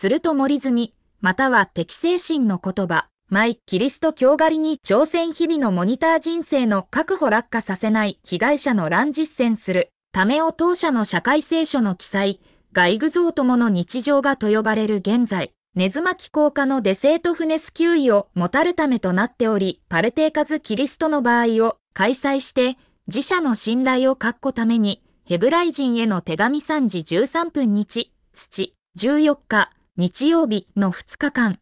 すると森住、または敵精神の言葉、マイ・キリスト教狩りに挑戦日々のモニター人生の確保落下させない被害者の乱実践する、ためを当社の社会聖書の記載、外イグゾともの日常がと呼ばれる現在、根津巻効果のデセートフネス給位をもたるためとなっており、パルテーカズ・キリストの場合を開催して、自社の信頼を確保ために、ヘブライ人への手紙3時13分日、土、14日、日曜日の2日間。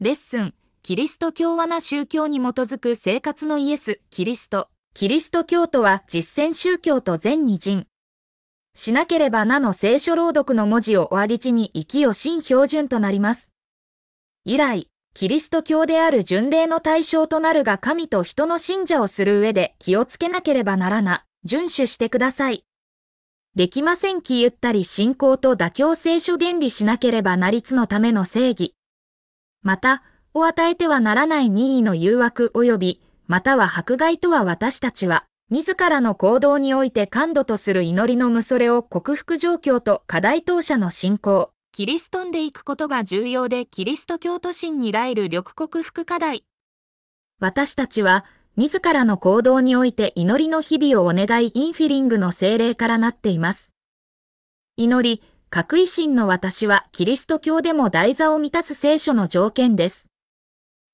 レッスン、キリスト教はな宗教に基づく生活のイエス、キリスト。キリスト教徒は実践宗教と全二人。しなければなの聖書朗読の文字をおあり地に生きを新標準となります。以来、キリスト教である巡礼の対象となるが神と人の信者をする上で気をつけなければならな、遵守してください。できませんきゆったり信仰と妥協聖書原理しなければなりつのための正義。また、を与えてはならない任意の誘惑及び、または迫害とは私たちは、自らの行動において感度とする祈りのそれを克服状況と課題当社の信仰、キリストンでいくことが重要でキリスト教徒心にらえる緑克服課題。私たちは、自らの行動において祈りの日々をお願いインフィリングの精霊からなっています。祈り、核維新の私はキリスト教でも台座を満たす聖書の条件です。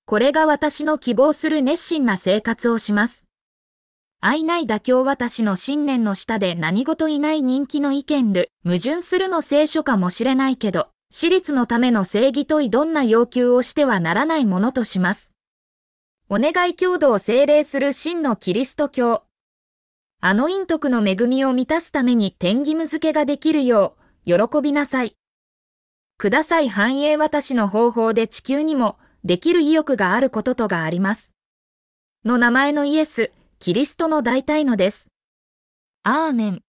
これが私の希望する熱心な生活をします。愛ない妥協私の信念の下で何事いない人気の意見る、矛盾するの聖書かもしれないけど、私立のための正義といどんな要求をしてはならないものとします。お願い郷土を精霊する真のキリスト教。あの陰徳の恵みを満たすために天義務付けができるよう、喜びなさい。ください繁栄私の方法で地球にも、できる意欲があることとがあります。の名前のイエス、キリストの大体のです。アーメン。